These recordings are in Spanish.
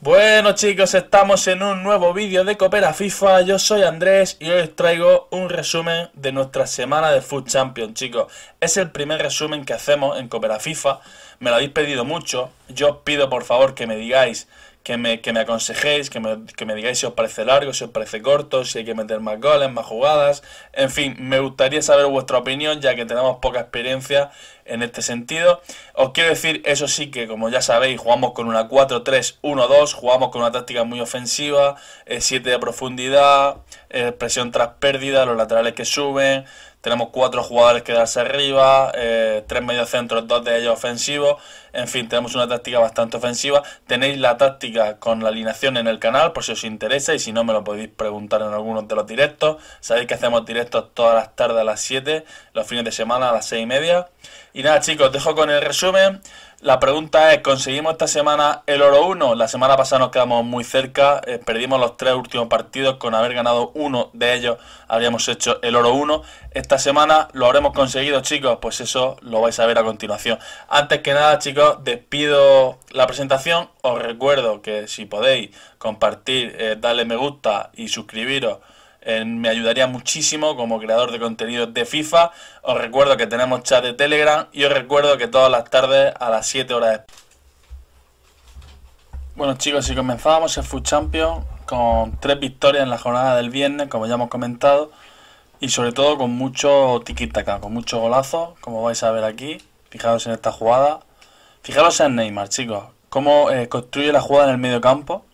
Bueno chicos, estamos en un nuevo vídeo de Coopera FIFA, yo soy Andrés y hoy os traigo un resumen de nuestra semana de Food Champions chicos. Es el primer resumen que hacemos en Coopera FIFA, me lo habéis pedido mucho, yo os pido por favor que me digáis que me, que me aconsejéis, que me, que me, digáis si os parece largo, si os parece corto, si hay que meter más goles, más jugadas. En fin, me gustaría saber vuestra opinión, ya que tenemos poca experiencia en este sentido. Os quiero decir, eso sí, que como ya sabéis, jugamos con una 4-3-1-2, jugamos con una táctica muy ofensiva, 7 eh, de profundidad, eh, presión tras pérdida, los laterales que suben. Tenemos cuatro jugadores que darse arriba, tres eh, tres mediocentros, dos de ellos ofensivos. En fin, tenemos una táctica bastante ofensiva. Tenéis la táctica con la alineación en el canal, por si os interesa, y si no, me lo podéis preguntar en algunos de los directos. Sabéis que hacemos directos todas las tardes a las 7, los fines de semana a las 6 y media. Y nada, chicos, dejo con el resumen. La pregunta es, ¿conseguimos esta semana el oro 1? La semana pasada nos quedamos muy cerca, eh, perdimos los tres últimos partidos, con haber ganado uno de ellos habríamos hecho el oro 1. Esta semana lo habremos conseguido, chicos, pues eso lo vais a ver a continuación. Antes que nada, chicos, despido la presentación. Os recuerdo que si podéis compartir, eh, darle me gusta y suscribiros me ayudaría muchísimo como creador de contenido de FIFA. Os recuerdo que tenemos chat de Telegram y os recuerdo que todas las tardes a las 7 horas. Bueno chicos, si comenzábamos el Food Champions con tres victorias en la jornada del viernes, como ya hemos comentado, y sobre todo con mucho tiquitaca, con mucho golazo, como vais a ver aquí. Fijaros en esta jugada. Fijaros en Neymar, chicos, cómo eh, construye la jugada en el medio campo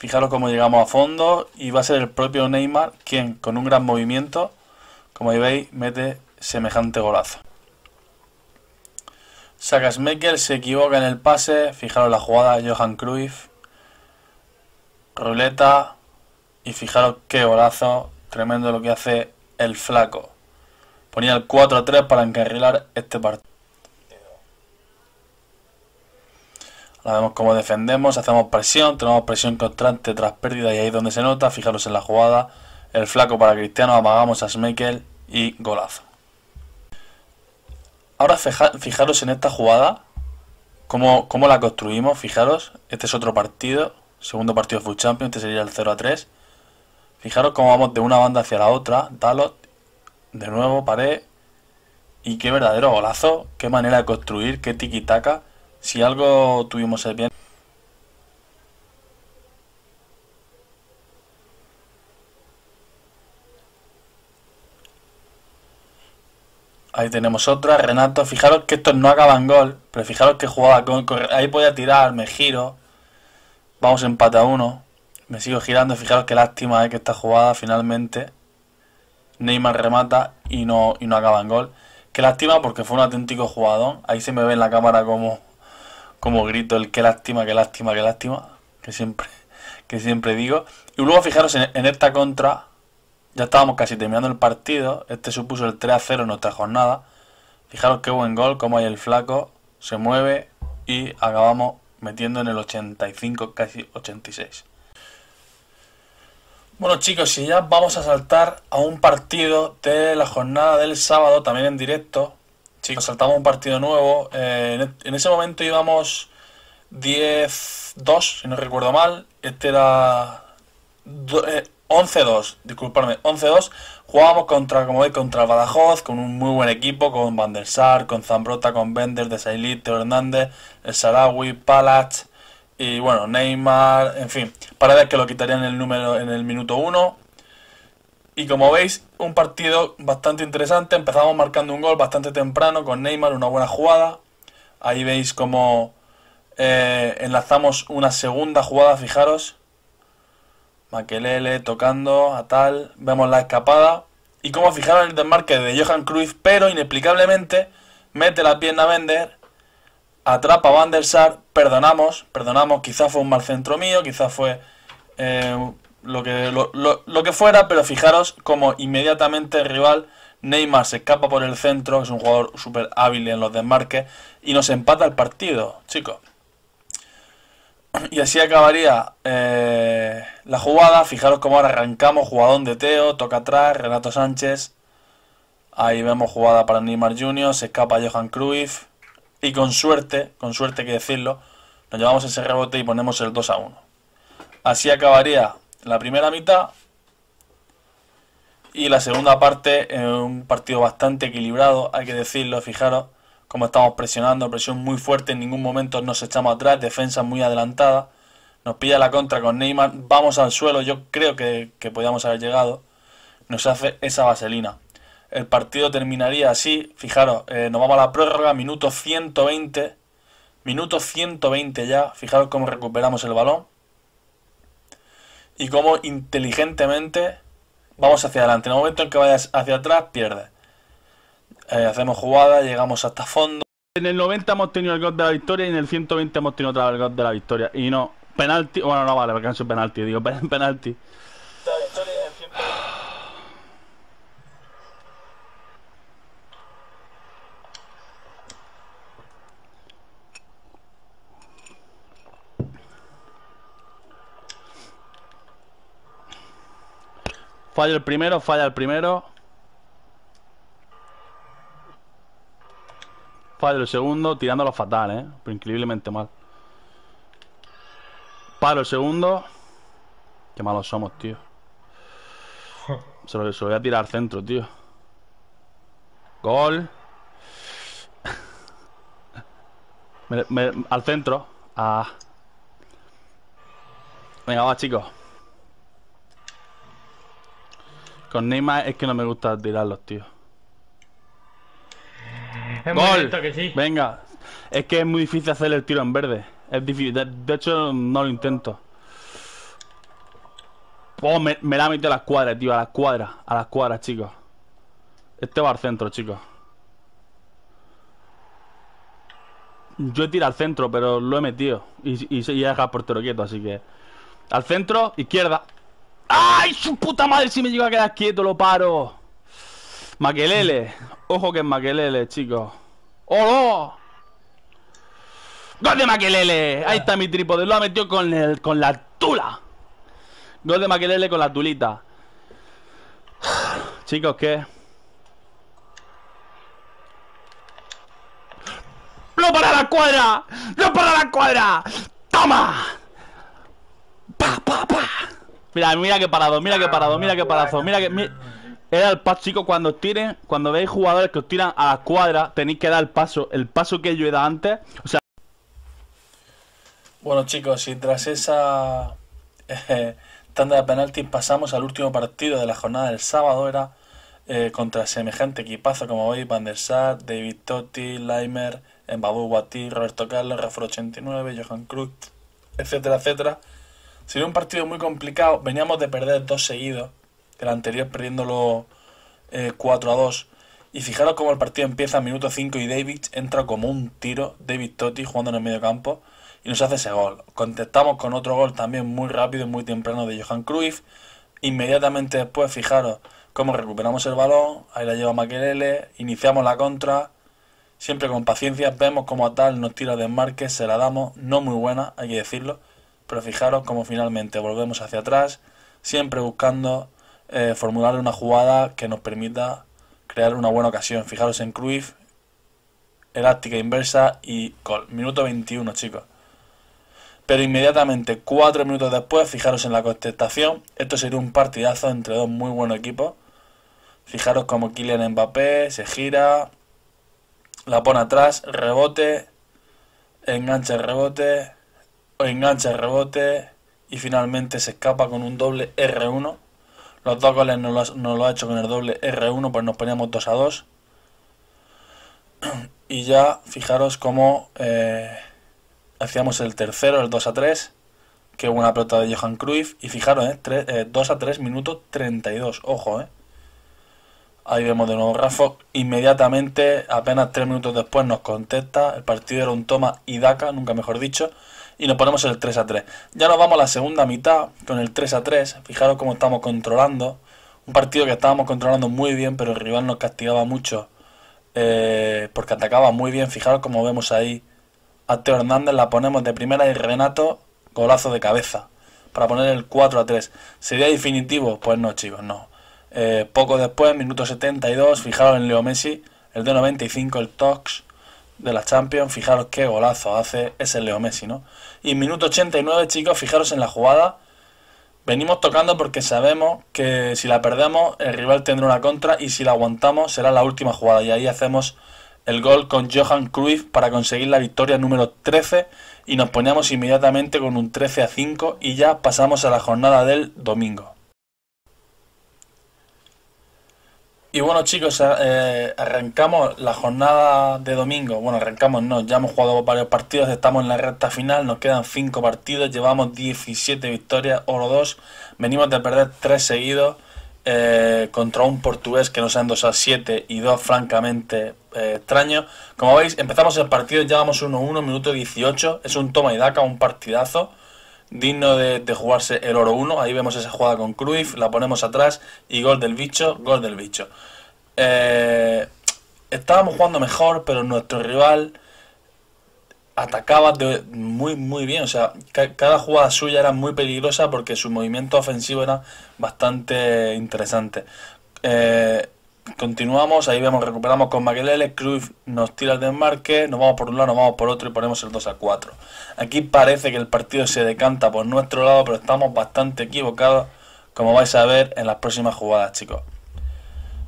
Fijaros cómo llegamos a fondo y va a ser el propio Neymar quien, con un gran movimiento, como ahí veis, mete semejante golazo. Smekel, se equivoca en el pase, fijaros la jugada Johan Cruyff, ruleta y fijaros qué golazo, tremendo lo que hace el flaco. Ponía el 4-3 para encarrilar este partido. vemos cómo defendemos, hacemos presión, tenemos presión constante tras pérdida y ahí es donde se nota. Fijaros en la jugada, el flaco para Cristiano, apagamos a Schmeichel y golazo. Ahora fijaros en esta jugada, cómo, cómo la construimos, fijaros. Este es otro partido, segundo partido de Food Champions, este sería el 0 a 3. Fijaros cómo vamos de una banda hacia la otra, Dalot, de nuevo, pared. Y qué verdadero golazo, qué manera de construir, qué tiki si algo tuvimos el bien. Ahí tenemos otra, Renato. Fijaros que estos no acaban gol, pero fijaros que jugaba con... Ahí podía tirar, me giro. Vamos empate a uno. Me sigo girando, fijaros qué lástima eh, que esta jugada finalmente. Neymar remata y no, y no acaba en gol. Qué lástima porque fue un auténtico jugador. Ahí se me ve en la cámara como como grito el que lástima, qué lástima, qué lástima, que siempre, que siempre digo. Y luego fijaros en, esta contra, ya estábamos casi terminando el partido, este supuso el 3 a 0 en nuestra jornada. Fijaros qué buen gol, como hay el flaco, se mueve y acabamos metiendo en el 85, casi 86. Bueno chicos, y ya vamos a saltar a un partido de la jornada del sábado, también en directo, saltamos un partido nuevo. Eh, e-, en, ese momento íbamos 10-2, si no recuerdo mal. Este era 11-2, disculpadme, 11-2. Jugábamos contra, como veis, contra el Badajoz, con un muy buen equipo, con Van der Sar, con Zambrota, con Bender, De Sailite, Hernández, El Sarawi, Palach y bueno, Neymar, en fin. Para ver que lo quitarían el número en el minuto 1. Y como veis, un partido bastante interesante. Empezamos marcando un gol bastante temprano con Neymar, una buena jugada. Ahí veis cómo eh, enlazamos una segunda jugada, fijaros. Maquelele tocando a tal. Vemos la escapada. Y como fijaros el desmarque de Johan Cruz, pero inexplicablemente mete la pierna a Bender, atrapa a Van der Sar, perdonamos, perdonamos, quizás fue un mal centro mío, quizás fue eh, lo que, lo, que fuera, pero fijaros como inmediatamente el rival Neymar se escapa por el centro, es un jugador súper hábil en los desmarques, y nos empata el partido, chicos. Y así acabaría eh, la jugada. Fijaros cómo ahora arrancamos, jugadón de Teo, toca atrás, Renato Sánchez. Ahí vemos jugada para Neymar Jr., se escapa Johan Cruyff. Y con suerte, con suerte que decirlo, nos llevamos ese rebote y ponemos el 2 a 1. Así acabaría la primera mitad y la segunda parte un partido bastante equilibrado, hay que decirlo, fijaros cómo estamos presionando, presión muy fuerte, en ningún momento nos echamos atrás, defensa muy adelantada, nos pilla la contra con Neymar, vamos al suelo, yo creo que, que podíamos haber llegado, nos hace esa vaselina. El partido terminaría así, fijaros, eh, nos vamos a la prórroga, minuto 120, minuto 120 ya, fijaros cómo recuperamos el balón y cómo inteligentemente vamos hacia adelante. En el momento en que vayas hacia atrás, pierdes. Eh, hacemos jugada, llegamos hasta fondo. En el 90 hemos tenido el gol de la victoria y en el 120 hemos tenido otra vez el gol de la victoria. Y no, penalti, bueno, no vale, porque han sido penalti, digo, penalti. Falla el primero, falla el primero. Falla el segundo, tirándolo fatal, ¿eh? Pero increíblemente mal. Palo el segundo. Qué malos somos, tío. Se lo, se voy a tirar al centro, tío. Gol. al centro. Ah. Venga, va, chicos. Con Neymar es que no me gusta tirarlos, tío. Es muy Venga. Es que es muy difícil hacer el tiro en verde. Es difícil. De, hecho, no lo intento. Oh, me, la ha metido a las cuadras, tío. A las cuadras. A las cuadras, chicos. Este va al centro, chicos. Yo he tirado al centro, pero lo he metido. Y, se y he dejado portero quieto, así que... Al centro, izquierda. ¡Ay, su puta madre! Si me llega a quedar quieto, lo paro. Maquelele. Ojo que es Maquelele, chicos. ¡Oh, no! ¡Gol de Maquelele! Ahí está mi trípode. Lo ha metido con, el, con la tula. Gol de Maquelele con la tulita. Chicos, ¿qué? ¡Lo para la cuadra! ¡Lo para la cuadra! ¡Toma! ¡Pa, pa Mira, mira qué parado, mira que parado, mira que parado, mira que... Era el paso, chicos, cuando tiren, cuando veis jugadores que os tiran a la cuadra, tenéis que dar el paso, el paso que yo he dado antes, o sea... Bueno, chicos, y tras esa eh, tanda de penaltis pasamos al último partido de la jornada del sábado, era eh, contra semejante equipazo como veis, Van der Sar, David Totti, Limer, Mbabu Guatí, Roberto Carlos, Rafa 89, Johan Cruz, etcétera, etcétera. Sería un partido muy complicado. Veníamos de perder dos seguidos. el anterior perdiéndolo 4 eh, a 2. Y fijaros cómo el partido empieza a minuto 5 y David entra como un tiro. David Totti jugando en el medio campo. Y nos hace ese gol. Contestamos con otro gol también muy rápido y muy temprano de Johan Cruyff. Inmediatamente después, fijaros cómo recuperamos el balón. Ahí la lleva Maquerele. Iniciamos la contra. Siempre con paciencia. Vemos cómo a tal nos tira de marque. Se la damos. No muy buena, hay que decirlo pero fijaros cómo finalmente volvemos hacia atrás, siempre buscando eh, formular una jugada que nos permita crear una buena ocasión. Fijaros en Cruyff, elástica inversa y gol. Minuto 21, chicos. Pero inmediatamente, cuatro minutos después, fijaros en la contestación. Esto sería un partidazo entre dos muy buenos equipos. Fijaros como Kylian Mbappé se gira, la pone atrás, rebote, engancha el rebote, engancha el rebote y finalmente se escapa con un doble R1. Los dos goles no lo, ha hecho con el doble R1, pues nos poníamos 2 a 2. Y ya fijaros cómo eh, hacíamos el tercero, el 2 a 3, que es una pelota de Johan Cruyff. Y fijaros, 2 eh, eh, a 3, minuto 32, ojo, Ahí vemos de nuevo Rafa. Inmediatamente, apenas 3 minutos después, nos contesta. El partido era un toma y daca, nunca mejor dicho y nos ponemos el 3 a 3. Ya nos vamos a la segunda mitad con el 3 a 3. Fijaros cómo estamos controlando. Un partido que estábamos controlando muy bien, pero el rival nos castigaba mucho eh, porque atacaba muy bien. Fijaros cómo vemos ahí a Teo Hernández, la ponemos de primera y Renato, golazo de cabeza para poner el 4 a 3. ¿Sería definitivo? Pues no, chicos, no. Eh, poco después, minuto 72, fijaros en Leo Messi, el de 95, el Tox de la Champions, fijaros qué golazo hace ese Leo Messi, ¿no? Y minuto 89, chicos, fijaros en la jugada. Venimos tocando porque sabemos que si la perdemos, el rival tendrá una contra y si la aguantamos será la última jugada. Y ahí hacemos el gol con Johan Cruyff para conseguir la victoria número 13 y nos poníamos inmediatamente con un 13 a 5 y ya pasamos a la jornada del domingo. Y bueno chicos, eh, eh, arrancamos la jornada de domingo. Bueno, arrancamos no, ya hemos jugado varios partidos, estamos en la recta final, nos quedan 5 partidos, llevamos 17 victorias, oro 2, venimos de perder 3 seguidos eh, contra un portugués que nos han 2 a 7 y 2 francamente extraños. Como veis, empezamos el partido, llevamos 1-1, minuto 18, es un toma y daca, un partidazo digno de, jugarse el oro 1. Ahí vemos esa jugada con Cruyff, la ponemos atrás y gol del bicho, gol del bicho. Eh, estábamos jugando mejor, pero nuestro rival atacaba muy, muy bien. O sea, cada jugada suya era muy peligrosa porque su movimiento ofensivo era bastante interesante. Eh, Continuamos, ahí vemos, recuperamos con Maquelele, Cruz nos tira el desmarque, nos vamos por un lado, nos vamos por otro y ponemos el 2 a 4. Aquí parece que el partido se decanta por nuestro lado, pero estamos bastante equivocados, como vais a ver en las próximas jugadas, chicos.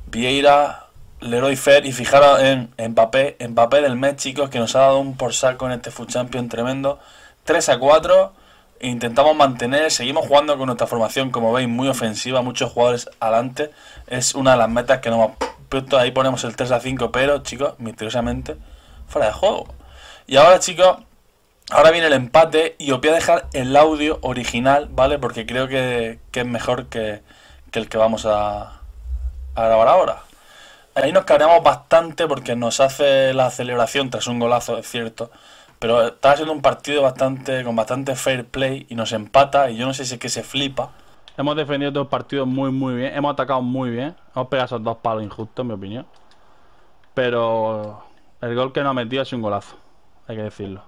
Vieira, Leroy Fer, y fijaros en Mbappé, Mbappé del mes, chicos, que nos ha dado un por saco en este Full Champion tremendo. 3 a 4 intentamos mantener, seguimos jugando con nuestra formación, como veis, muy ofensiva, muchos jugadores adelante. Es una de las metas que nos hemos puesto. Ahí ponemos el 3 a 5, pero chicos, misteriosamente, fuera de juego. Y ahora, chicos, ahora viene el empate y os voy a dejar el audio original, ¿vale? Porque creo que, es mejor que, el que vamos a, grabar ahora. Ahí nos cabreamos bastante porque nos hace la celebración tras un golazo, es cierto pero estaba siendo un partido bastante con bastante fair play y nos empata y yo no sé si es que se flipa. Hemos defendido dos partidos muy muy bien, hemos atacado muy bien, hemos pegado esos dos palos injustos en mi opinión. Pero el gol que nos ha metido es un golazo, hay que decirlo.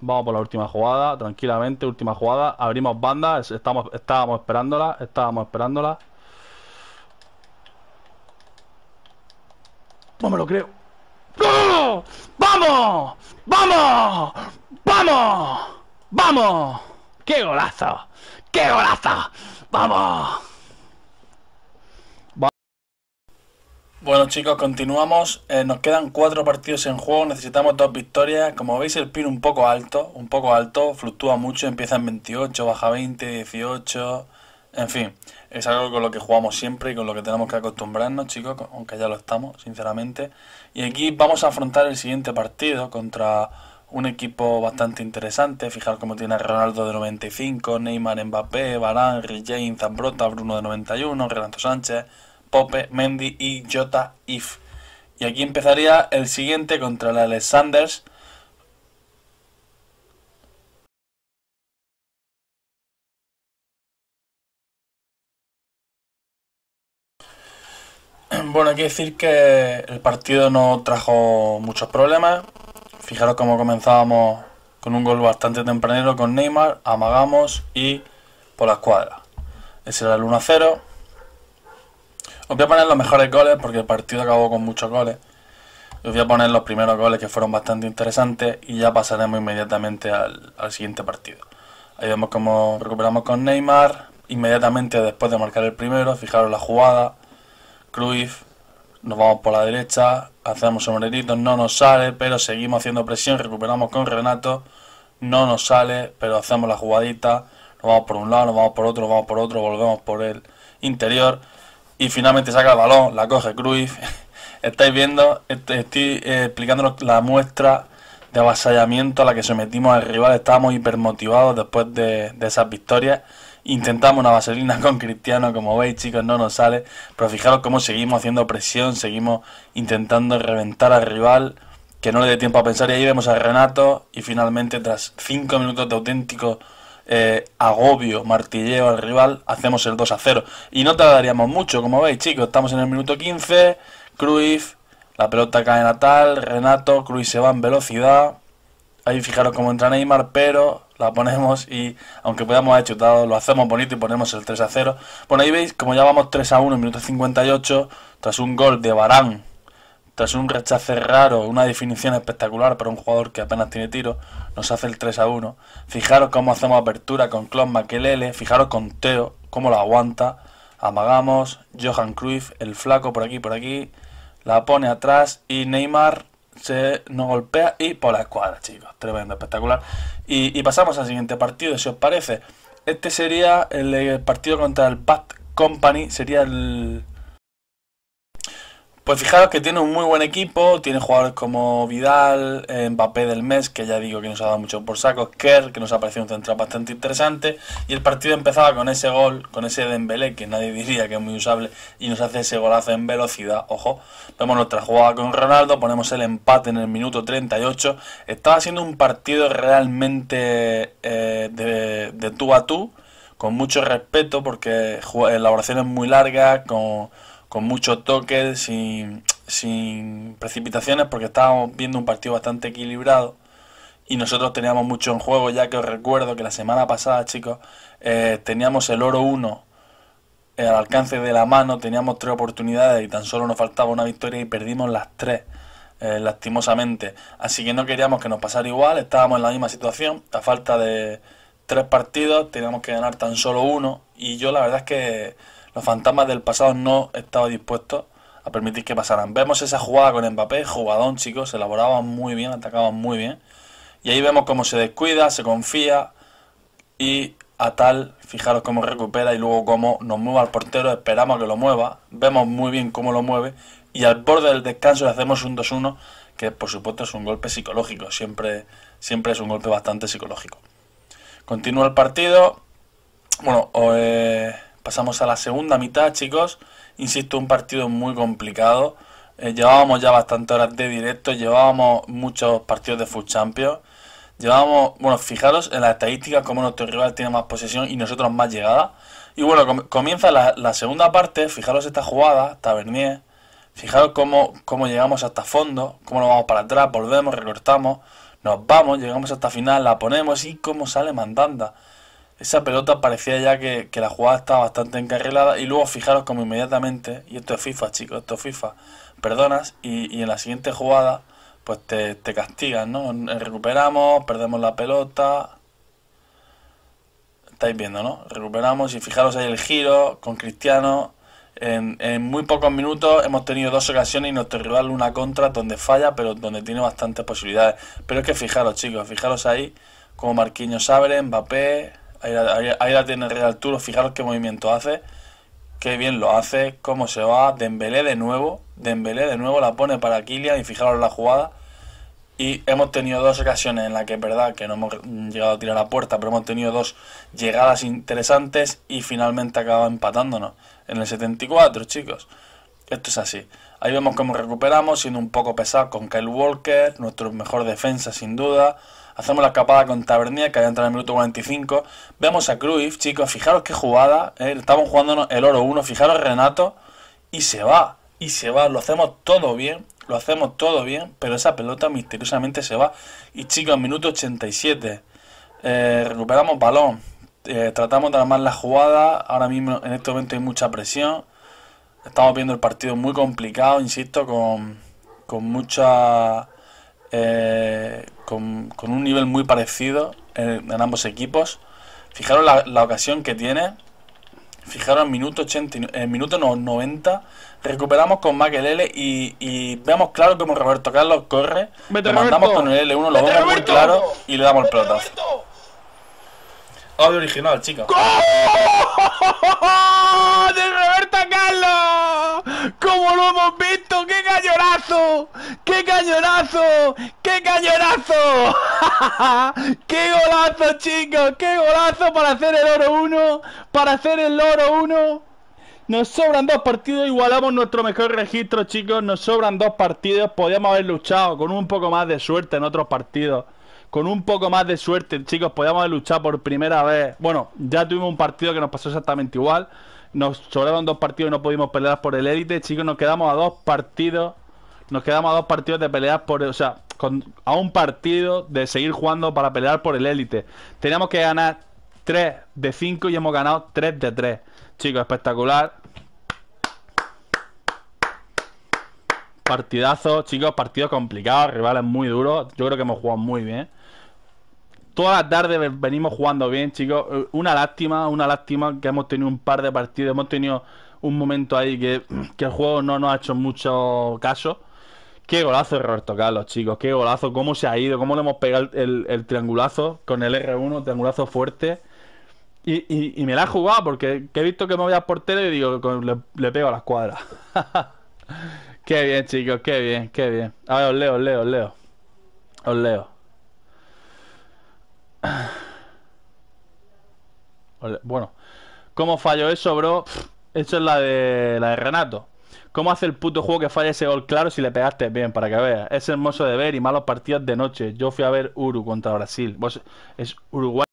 vamos por la última jugada, tranquilamente, última jugada, abrimos bandas, estamos, estábamos esperándola, estábamos esperándola. No me lo creo. ¡Vamos! ¡Vamos! ¡Vamos! ¡Vamos! ¡Qué golazo! ¡Qué golazo! ¡Vamos! Bueno chicos, continuamos. Eh, nos quedan cuatro partidos en juego, necesitamos dos victorias. Como veis el pin un poco alto, un poco alto, fluctúa mucho, empieza en 28, baja 20, 18, en fin es algo con lo que jugamos siempre y con lo que tenemos que acostumbrarnos, chicos, aunque ya lo estamos, sinceramente. Y aquí vamos a afrontar el siguiente partido contra un equipo bastante interesante. fijar cómo tiene a Ronaldo de 95, Neymar, Mbappé, Barán, James, Zambrota, Bruno de 91, Renato Sánchez, Pope, Mendy y Jota If. Y aquí empezaría el siguiente contra el Alexanders hay decir que el partido no trajo muchos problemas. Fijaros cómo comenzábamos con un gol bastante tempranero con Neymar, amagamos y por la escuadra. Ese era el 1-0. Os voy a poner los mejores goles porque el partido acabó con muchos goles. Os voy a poner los primeros goles que fueron bastante interesantes y ya pasaremos inmediatamente al, siguiente partido. Ahí vemos cómo recuperamos con Neymar. Inmediatamente después de marcar el primero, fijaros la jugada. Cruyff nos vamos por la derecha, hacemos sombreritos, no nos sale, pero seguimos haciendo presión, recuperamos con Renato, no nos sale, pero hacemos la jugadita, nos vamos por un lado, nos vamos por otro, nos vamos por otro, volvemos por el interior y finalmente saca el balón, la coge Cruyff. Estáis viendo, estoy, eh, explicando la muestra de avasallamiento a la que sometimos al rival. Estábamos hipermotivados después de, esas victorias. Intentamos una vaselina con Cristiano, como veis chicos, no nos sale. Pero fijaros cómo seguimos haciendo presión, seguimos intentando reventar al rival, que no le dé tiempo a pensar. Y ahí vemos a Renato y finalmente tras 5 minutos de auténtico eh, agobio, martilleo al rival, hacemos el 2 a 0. Y no tardaríamos mucho, como veis chicos, estamos en el minuto 15, Cruyff la pelota cae en Natal, Renato, Cruz se va en velocidad. Ahí fijaros cómo entra Neymar, pero la ponemos y aunque podamos haber chutado, lo hacemos bonito y ponemos el 3 a 0. Bueno, ahí veis como ya vamos 3 a 1 en minuto 58, tras un gol de Barán, tras un rechace raro, una definición espectacular para un jugador que apenas tiene tiro, nos hace el 3 a 1. Fijaros cómo hacemos apertura con Claude Maquelele, fijaros con Teo, cómo lo aguanta. Amagamos, Johan Cruyff, el flaco por aquí, por aquí. La pone atrás y Neymar se nos golpea y por la escuadra, chicos. Tremendo, espectacular. Y, pasamos al siguiente partido, si os parece. Este sería el, partido contra el Bad Company. Sería el, pues fijaros que tiene un muy buen equipo, tiene jugadores como Vidal, eh, Mbappé del Mes, que ya digo que nos ha dado mucho por saco, Kerr, que nos ha parecido un central bastante interesante, y el partido empezaba con ese gol, con ese Dembélé, que nadie diría que es muy usable, y nos hace ese golazo en velocidad, ojo, vemos nuestra jugada con Ronaldo, ponemos el empate en el minuto 38, estaba siendo un partido realmente eh, de, de tú a tú, con mucho respeto, porque elaboraciones muy largas, con con muchos toques, sin, precipitaciones, porque estábamos viendo un partido bastante equilibrado y nosotros teníamos mucho en juego, ya que os recuerdo que la semana pasada, chicos, eh, teníamos el oro 1 eh, al alcance de la mano, teníamos tres oportunidades y tan solo nos faltaba una victoria y perdimos las tres, eh, lastimosamente. Así que no queríamos que nos pasara igual, estábamos en la misma situación, a falta de tres partidos teníamos que ganar tan solo uno y yo la verdad es que los fantasmas del pasado no estaban dispuestos a permitir que pasaran. Vemos esa jugada con Mbappé, jugadón, chicos, se elaboraba muy bien, atacaba muy bien. Y ahí vemos cómo se descuida, se confía y a tal, fijaros cómo recupera y luego cómo nos mueve al portero, esperamos que lo mueva, vemos muy bien cómo lo mueve y al borde del descanso le hacemos un 2-1 que por supuesto es un golpe psicológico, siempre, siempre es un golpe bastante psicológico. Continúa el partido, bueno, eh, Pasamos a la segunda mitad, chicos. Insisto, un partido muy complicado. Eh, llevábamos ya bastantes horas de directo, llevábamos muchos partidos de Full Champions. Llevábamos, bueno, fijaros en las estadísticas, como nuestro rival tiene más posesión y nosotros más llegada. Y bueno, comienza la, segunda parte, fijaros esta jugada, Tavernier. Fijaros cómo, cómo llegamos hasta fondo, cómo lo vamos para atrás, volvemos, recortamos, nos vamos, llegamos hasta final, la ponemos y cómo sale Mandanda esa pelota parecía ya que, la jugada estaba bastante encarrilada y luego fijaros como inmediatamente, y esto es FIFA chicos, esto es FIFA, perdonas y, en la siguiente jugada pues te, te castigan, ¿no? Recuperamos, perdemos la pelota, estáis viendo, ¿no? Recuperamos y fijaros ahí el giro con Cristiano. En, en, muy pocos minutos hemos tenido dos ocasiones y nuestro rival una contra donde falla, pero donde tiene bastantes posibilidades. Pero es que fijaros, chicos, fijaros ahí como Marquinhos abre, Mbappé, Ahí la, tiene Real Turo, fijaros qué movimiento hace, qué bien lo hace, cómo se va, Dembélé de nuevo, Dembélé de nuevo la pone para Kylian y fijaros la jugada. Y hemos tenido dos ocasiones en las que es verdad que no hemos llegado a tirar la puerta, pero hemos tenido dos llegadas interesantes y finalmente acaba empatándonos en el 74, chicos. Esto es así. Ahí vemos cómo recuperamos, siendo un poco pesado con Kyle Walker, nuestro mejor defensa sin duda. Hacemos la escapada con Tabernier, que entra en el minuto 45. Vemos a Cruyff, chicos, fijaros qué jugada. Eh, estamos jugando el oro 1, fijaros Renato. Y se va, y se va. Lo hacemos todo bien, lo hacemos todo bien, pero esa pelota misteriosamente se va. Y chicos, minuto 87. Eh, recuperamos balón. Eh, tratamos de armar la jugada. Ahora mismo en este momento hay mucha presión. Estamos viendo el partido muy complicado, insisto, con mucha eh, con, un nivel muy parecido en, ambos equipos. Fijaros la, ocasión que tiene. Fijaros en minuto, 80, eh, minuto 90. Recuperamos con el y, y vemos claro como Roberto Carlos corre. Le mandamos con el L1, lo vemos muy claro y le damos el pelotazo. Audio original, chicos. ¡Qué cañonazo! ¡Qué cañonazo! ¡Qué golazo, chicos! ¡Qué golazo para hacer el oro 1! ¡Para hacer el oro 1! Nos sobran dos partidos, igualamos nuestro mejor registro, chicos. Nos sobran dos partidos. Podíamos haber luchado con un poco más de suerte en otros partidos. Con un poco más de suerte, chicos, podíamos haber luchado por primera vez. Bueno, ya tuvimos un partido que nos pasó exactamente igual. Nos sobraron dos partidos y no pudimos pelear por el élite. Chicos, nos quedamos a dos partidos nos quedamos a dos partidos de pelear por. O sea, a un partido de seguir jugando para pelear por el élite. Teníamos que ganar 3 de 5 y hemos ganado 3 de 3. Chicos, espectacular. Partidazo, chicos, partido complicados rivales muy duros. Yo creo que hemos jugado muy bien. Toda la tarde venimos jugando bien, chicos. Eh, una lástima, una lástima que hemos tenido un par de partidos. Hemos tenido un momento ahí que, que el juego no nos ha hecho mucho caso. Qué golazo de Roberto Carlos, chicos. Qué golazo. Cómo se ha ido. Cómo le hemos pegado el, triangulazo con el R1, triangulazo fuerte. Y, me la he jugado porque he visto que me voy al portero y digo, le, le pego a la escuadra. qué bien, chicos. Qué bien, qué bien. A ver, os leo, os leo, os leo. Os leo. Bueno, ¿cómo falló eso, bro? Eso es la de, la de Renato. ¿Cómo hace el puto juego que falla ese gol claro si le pegaste bien? Para que veas. Es hermoso de ver y malos partidos de noche. Yo fui a ver Uru contra Brasil. Vos, es Uruguay.